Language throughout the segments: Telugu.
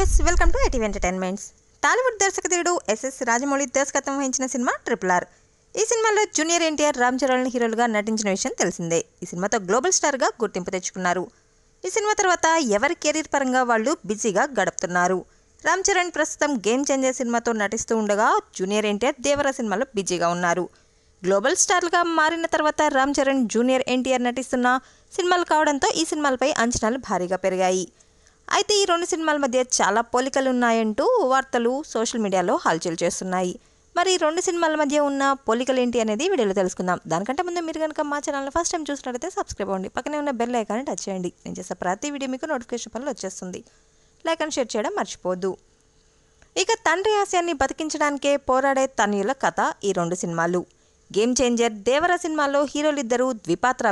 yes welcome to ITV entertainments Tollywood దర్శకధీరుడు ఎస్ఎస్ రాజమౌళి దర్శకత్వం వహించిన సినిమా ట్రిపుల్ ఆర్ ఈ సినిమాలో జూనియర్ ఎన్టీఆర్ రామ్ చరణ్ హీరోలుగా నటించిన విషయం తెలిసిందే ఈ సినిమాతో గ్లోబల్ స్టార్గా గుర్తింపు తెచ్చుకున్నారు ఈ సినిమా తర్వాత ఎవరి కెరీర్ పరంగా వాళ్ళు బిజీగా గడుపుతున్నారు రామ్ చరణ్ ప్రస్తుతం గేమ్ చేంజర్ సినిమాతో నటిస్తూ ఉండగా జూనియర్ ఎన్టీఆర్ దేవర సినిమాలో బిజీగా ఉన్నారు గ్లోబల్ స్టార్లుగా మారిన తర్వాత రామ్ చరణ్ జూనియర్ ఎన్టీఆర్ నటిస్తున్న సినిమాలు కావడంతో ఈ సినిమాలపై అంచనాలు భారీగా పెరిగాయి అయితే ఈ రెండు సినిమాల మధ్య చాలా పోలికలు ఉన్నాయంటూ వార్తలు సోషల్ మీడియాలో హల్చల్ చేస్తున్నాయి మరి ఈ రెండు సినిమాల మధ్య ఉన్న పోలికలు ఏంటి అనేది వీడియోలో తెలుసుకుందాం దానికంటే ముందు మీరు కనుక మా ఛానల్ ఫస్ట్ టైం చూసినట్లయితే సబ్స్క్రైబ్ అవ్వండి పక్కనే ఉన్న బెల్ ఐకాన్ టచ్ చేయండి నేను చేసే ప్రతి వీడియో మీకు నోటిఫికేషన్ పనులు వచ్చేస్తుంది లైక్ అండ్ షేర్ చేయడం మర్చిపోద్దు ఇక తండ్రి ఆశయాన్ని బతికించడానికే పోరాడే తనయుల కథ ఈ రెండు సినిమాలు గేమ్ చేంజర్ దేవర సినిమాలో హీరోలిద్దరూ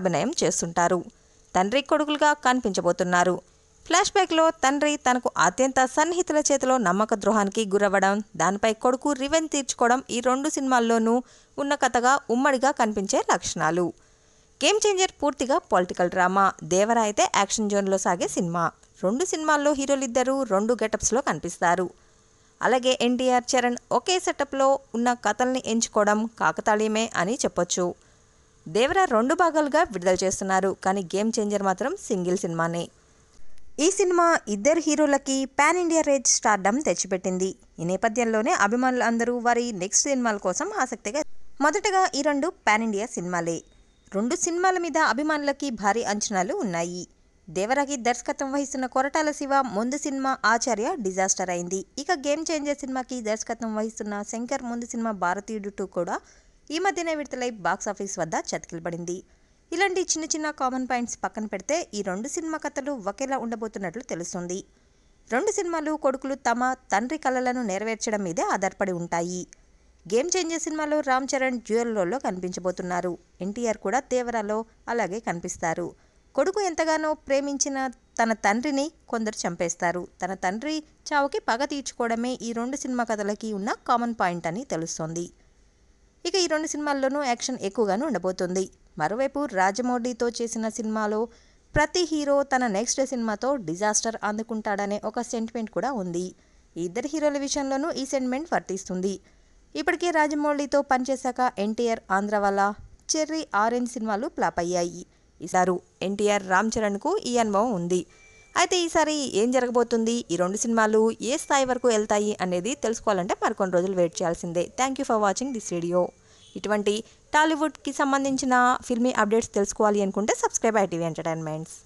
అభినయం చేస్తుంటారు తండ్రి కొడుకులుగా కనిపించబోతున్నారు ఫ్లాష్ బ్యాక్లో తండ్రి తనకు అత్యంత సన్నిహితుల చేతిలో నమ్మక ద్రోహానికి గురవ్వడం దానిపై కొడుకు రివెన్ తీర్చుకోవడం ఈ రెండు సినిమాల్లోనూ ఉన్న కథగా ఉమ్మడిగా కనిపించే లక్షణాలు గేమ్ చేంజర్ పూర్తిగా పొలిటికల్ డ్రామా దేవర అయితే యాక్షన్ జోన్లో సాగే సినిమా రెండు సినిమాల్లో హీరోలిద్దరూ రెండు గెటప్స్లో కనిపిస్తారు అలాగే ఎన్టీఆర్ చరణ్ ఒకే సెటప్లో ఉన్న కథల్ని ఎంచుకోవడం కాకతాళీయమే అని చెప్పొచ్చు దేవర రెండు భాగాలుగా విడుదల చేస్తున్నారు కానీ గేమ్ చేంజర్ మాత్రం సింగిల్ సినిమానే ఈ సినిమా ఇద్దరు హీరోలకి పాన్ ఇండియా రేజ్ స్టార్డమ్ తెచ్చిపెట్టింది ఈ నేపథ్యంలోనే అభిమానులు అందరూ వారి నెక్స్ట్ సినిమాల కోసం ఆసక్తిగా మొదటగా ఈ రెండు పాన్ ఇండియా సినిమాలే రెండు సినిమాల మీద అభిమానులకి భారీ అంచనాలు ఉన్నాయి దేవరాకి దర్శకత్వం వహిస్తున్న కొరటాల శివ ముందు సినిమా ఆచార్య డిజాస్టర్ అయింది ఇక గేమ్ చేంజర్ సినిమాకి దర్శకత్వం వహిస్తున్న శంకర్ ముందు సినిమా భారతీయుడు టూ కూడా ఈ మధ్యనే విడుదలై బాక్సాఫీస్ వద్ద చతికిలబడింది ఇలాంటి చిన్న చిన్న కామన్ పాయింట్స్ పక్కన పెడితే ఈ రెండు సినిమా కథలు ఒకేలా ఉండబోతున్నట్లు తెలుస్తుంది రెండు సినిమాలు కొడుకులు తమ తండ్రి కళలను నెరవేర్చడం మీదే ఆధారపడి ఉంటాయి గేమ్ చేంజర్ సినిమాలో రామ్ చరణ్ రోల్లో కనిపించబోతున్నారు ఎన్టీఆర్ కూడా తీవ్రాలో అలాగే కనిపిస్తారు కొడుకు ఎంతగానో ప్రేమించిన తన తండ్రిని కొందరు చంపేస్తారు తన తండ్రి చావుకి పగ తీర్చుకోవడమే ఈ రెండు సినిమా కథలకి ఉన్న కామన్ పాయింట్ అని తెలుస్తోంది ఇక ఈ రెండు సినిమాల్లోనూ యాక్షన్ ఎక్కువగానే ఉండబోతుంది మరోవైపు రాజమౌళితో చేసిన సినిమాలో ప్రతి హీరో తన నెక్స్ట్ సినిమాతో డిజాస్టర్ అందుకుంటాడనే ఒక సెంటిమెంట్ కూడా ఉంది ఇద్దరు హీరోల విషయంలోనూ ఈ సెంటిమెంట్ వర్తిస్తుంది ఇప్పటికే రాజమౌళితో పనిచేశాక ఎన్టీఆర్ ఆంధ్ర వల్ల చెర్రీ ఆరెంజ్ సినిమాలు ఫ్లాప్ అయ్యాయి ఈసారి ఎన్టీఆర్ రామ్ చరణ్కు ఈ అనుభవం ఉంది అయితే ఈసారి ఏం జరగబోతుంది ఈ రెండు సినిమాలు ఏ స్థాయి వరకు వెళ్తాయి అనేది తెలుసుకోవాలంటే మరికొన్ని రోజులు వెయిట్ చేయాల్సిందే thank you for watching this video ఇటువంటి టాలీవుడ్కి సంబంధించిన ఫిల్మీ అప్డేట్స్ తెలుసుకోవాలి అనుకుంటే సబ్స్క్రైబ్ ఐటీవీ ఎంటర్టైన్మెంట్స్